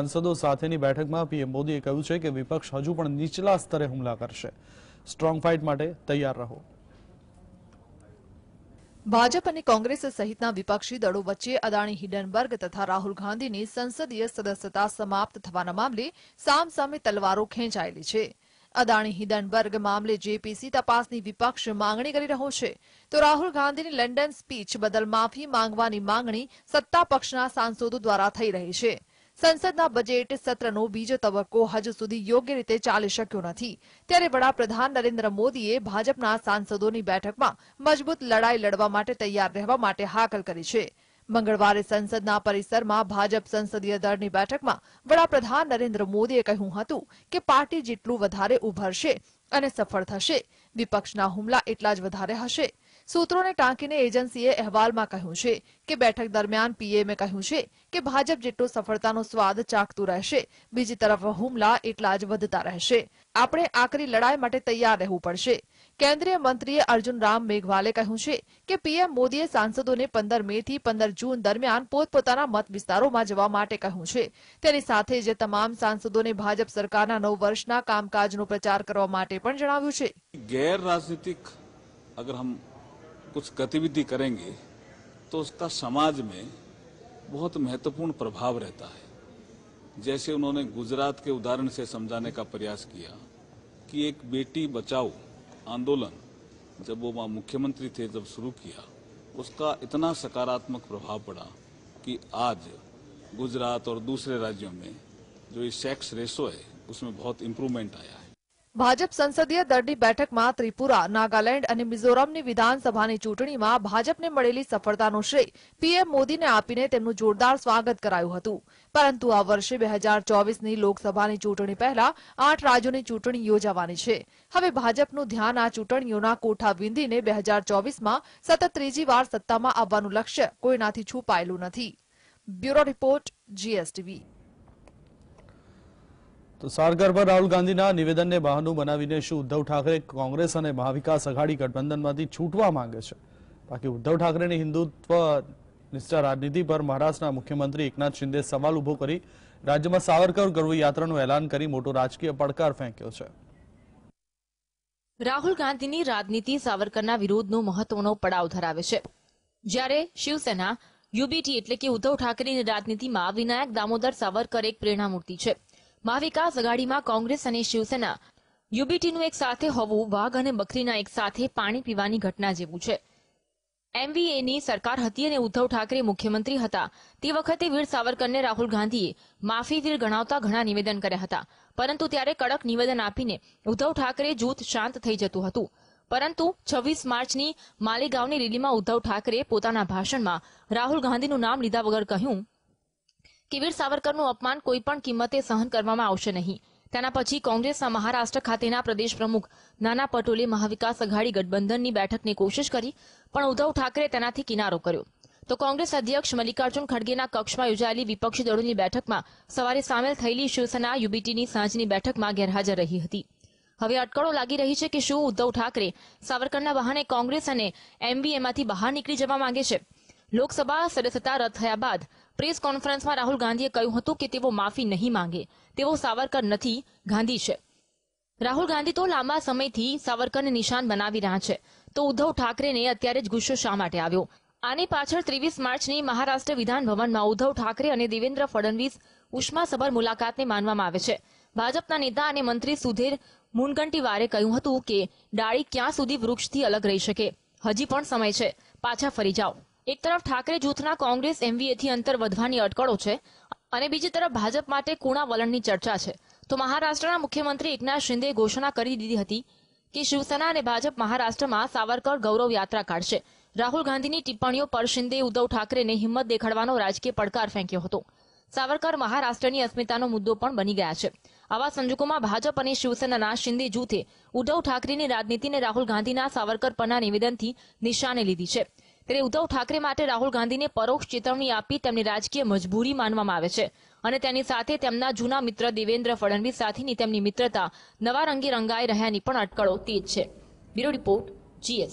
સાંસદો સાથેની બેઠકમાં પીએમ મોદીએ કહ્યું છે કે વિપક્ષ હજુ પણ નીચલા સ્તરે હુમલા કરશે સ્ટ્રોંગ ફાઇટ માટે તૈયાર રહો ભાજપ અને કોંગ્રેસ સહિતના વિપક્ષી દળો વચ્ચે અદાણી હિડનબર્ગ તથા રાહુલ ગાંધીની સંસદીય સદસ્યતા સમાપ્ત થવાના મામલે સામસામે તલવારો ખેંચાયેલી છે અદાણી હિડનબર્ગ મામલે જેપીસી તપાસની વિપક્ષ માંગણી કરી રહ્યો છે તો રાહુલ ગાંધીની લંડન સ્પીચ બદલ માફી માંગવાની માંગણી સત્તા પક્ષના સાંસદો દ્વારા થઈ રહી છે સંસદના બજેટ સત્રનો બીજો તબક્કો હજુ સુધી યોગ્ય રીતે ચાલી શક્યો નથી ત્યારે વડાપ્રધાન નરેન્દ્ર મોદીએ ભાજપના સાંસદોની બેઠકમાં મજબૂત લડાઈ લડવા માટે તૈયાર રહેવા માટે હાકલ કરી છે મંગળવારે સંસદના પરિસરમાં ભાજપ સંસદીય દળની બેઠકમાં વડાપ્રધાન નરેન્દ્ર મોદીએ કહ્યું હતું કે પાર્ટી જેટલું વધારે ઉભરશે અને સફળ થશે વિપક્ષના હુમલા એટલા જ વધારે હશે સૂત્રોને ટાંકીને એજન્સીએ અહેવાલમાં કહ્યું છે કે બેઠક દરમિયાન પીએમએ કહ્યું છે કે ભાજપ જેટલો સફળતાનો સ્વાદ ચાખતું રહેશે બીજી તરફ હુમલા એટલા જ વધતા રહેશે આપણે આકરી લડાઈ માટે તૈયાર રહેવું પડશે કેન્દ્રીય મંત્રીએ અર્જુન રામ મેઘવાલે કહ્યું છે કે પીએમ મોદીએ સાંસદોને પંદર મે થી પંદર જૂન દરમિયાન પોતપોતાના મત વિસ્તારોમાં જવા માટે કહ્યું છે તેની સાથે જે તમામ સાંસદોને ભાજપ સરકારના નવ વર્ષના કામકાજનો પ્રચાર કરવા માટે પણ જણાવ્યું છે ગેર રાજનીતિક कुछ गतिविधि करेंगे तो उसका समाज में बहुत महत्वपूर्ण प्रभाव रहता है जैसे उन्होंने गुजरात के उदाहरण से समझाने का प्रयास किया कि एक बेटी बचाओ आंदोलन जब वो वहाँ मुख्यमंत्री थे जब शुरू किया उसका इतना सकारात्मक प्रभाव पड़ा कि आज गुजरात और दूसरे राज्यों में जो ये सेक्स रेशो है उसमें बहुत इम्प्रूवमेंट आया है ભાજપ સંસદીય દળની બેઠકમાં ત્રિપુરા નાગાલેન્ડ અને મિઝોરમની વિધાનસભાની ચૂંટણીમાં ભાજપને મળેલી સફળતાનો શ્રેય પીએમ મોદીને આપીને તેમનું જોરદાર સ્વાગત કરાયું હતું પરંતુ આ વર્ષે બે હજાર ચોવીસની લોકસભાની ચૂંટણી પહેલા આઠ રાજ્યોની ચૂંટણી યોજાવાની છે હવે ભાજપનું ધ્યાન આ ચૂંટણીઓના કોઠા વિંધીને બે હજાર ચોવીસમાં સતત ત્રીજી વાર સત્તામાં આવવાનું લક્ષ્ય કોઈનાથી છુપાયેલું નથી બ્યુરો રિપોર્ટ જીએસટીવી તો સારગર પર રાહુલ ગાંધીના નિવેદનને બહાનું બનાવીને શું ઉદ્ધવ ઠાકરે કોંગ્રેસ અને મહાવિકાસ આઘાડી ગઠબંધનમાંથી છૂટવા માંગે છે બાકી ઉદ્ધવ ઠાકરેની હિન્દુત્વ નિષ્ઠા રાજનીતિ પર મહારાષ્ટ્રના મુખ્યમંત્રી એકનાથ શિંદે સવાલ ઉભો કરી રાજ્યમાં સાવરકર ગર્વ યાત્રાનું એલાન કરી મોટો રાજકીય પડકાર ફેંક્યો છે રાહુલ ગાંધીની રાજનીતિ સાવરકરના વિરોધનો મહત્વનો પડાવ ધરાવે છે જ્યારે શિવસેના યુબીટી એટલે કે ઉદ્ધવ ઠાકરેની રાજનીતિમાં વિનાયક દામોદર સાવરકર એક પ્રેરણામૂર્તિ છે મહાવિકાસ અઘાડીમાં કોંગ્રેસ અને શિવસેના યુબીટીનું એક સાથે હોવું વાઘ અને બકરીના એક સાથે પાણી પીવાની ઘટના જેવું છે એમવીએની સરકાર હતી અને ઉદ્ધવ ઠાકરે મુખ્યમંત્રી હતા તે વખતે વીર સાવરકરને રાહુલ ગાંધીએ માફીવીર ગણાવતા ઘણા નિવેદન કર્યા હતા પરંતુ ત્યારે કડક નિવેદન આપીને ઉદ્ધવ ઠાકરે જૂથ શાંત થઈ જતું હતું પરંતુ છવ્વીસ માર્ચની માલેગાંવની રેલીમાં ઉદ્ધવ ઠાકરે પોતાના ભાષણમાં રાહુલ ગાંધીનું નામ લીધા વગર કહ્યું કે વીર સાવરકરનું અપમાન કોઈપણ કિંમતે સહન કરવામાં આવશે નહીં તેના પછી કોંગ્રેસના મહારાષ્ટ્ર ખાતેના પ્રદેશ પ્રમુખ નાના પટોલે મહાવિકાસ અઘાડી ગઠબંધનની બેઠકની કોશિશ કરી પણ ઉદ્ધવ ઠાકરે તેનાથી કિનારો કર્યો તો કોંગ્રેસ અધ્યક્ષ મલ્લિકાર્જુન ખડગેના કક્ષમાં યોજાયેલી વિપક્ષી દળોની બેઠકમાં સવારે સામેલ થયેલી શિવસેના યુબીટીની સાંજની બેઠકમાં ગેરહાજર રહી હતી હવે અટકળો લાગી રહી છે કે શું ઉદ્ધવ ઠાકરે સાવરકરના વાહને કોંગ્રેસ અને એમબીએમાંથી બહાર નીકળી જવા માંગે છે લોકસભા સદસ્યતા રદ થયા બાદ પ્રેસ કોન્ફરન્સમાં રાહુલ ગાંધીએ કહ્યું હતું કે તેઓ માફી નહીં માંગે તેઓ સાવરકર નથી ગાંધી છે રાહુલ ગાંધી તો લાંબા સમયથી સાવરકરને નિશાન બનાવી રહ્યા છે તો ઉદ્ધવ ઠાકરેને અત્યારે જ ગુસ્સો શા માટે આવ્યો આની પાછળ ત્રેવીસ માર્ચની મહારાષ્ટ્ર વિધાનભવનમાં ઉદ્ધવ ઠાકરે અને દેવેન્દ્ર ફડણવીસ ઉષ્માસભર મુલાકાતને માનવામાં આવે છે ભાજપના નેતા અને મંત્રી સુધીર મુનગંટીવારે કહ્યું હતું કે ડાળી ક્યાં સુધી વૃક્ષથી અલગ રહી શકે હજી પણ સમય છે પાછા ફરી જાઓ એક તરફ ઠાકરે જૂથના કોંગ્રેસ એમવીએથી અંતર વધવાની અટકળો છે અને બીજી તરફ ભાજપ માટે કુણા વલણની ચર્ચા છે તો મહારાષ્ટ્રના મુખ્યમંત્રી એકનાથ શિંદેએ ઘોષણા કરી દીધી હતી કે શિવસેના અને ભાજપ મહારાષ્ટ્રમાં સાવરકર ગૌરવ યાત્રા કાઢશે રાહુલ ગાંધીની ટિપ્પણીઓ પર શિંદે ઉદ્ધવ ઠાકરેને હિંમત દેખાડવાનો રાજકીય પડકાર ફેંક્યો હતો સાવરકર મહારાષ્ટ્રની અસ્મિતાનો મુદ્દો પણ બની ગયા છે આવા સંજોગોમાં ભાજપ અને શિવસેનાના શિંદે જૂથે ઉદ્ધવ ઠાકરેની રાજનીતિને રાહુલ ગાંધીના સાવરકર પરના નિવેદનથી નિશાને લીધી છે ત્યારે ઉદ્ધવ ઠાકરે માટે રાહુલ ગાંધીને પરોક્ષ ચેતવણી આપી તેમની રાજકીય મજબૂરી માનવામાં આવે છે અને તેની સાથે તેમના જૂના મિત્ર દેવેન્દ્ર ફડણવીસ સાથેની તેમની મિત્રતા નવા રંગી રંગાઈ રહ્યાની પણ અટકળો તેજ છે બ્યુરો રિપોર્ટ જીએસ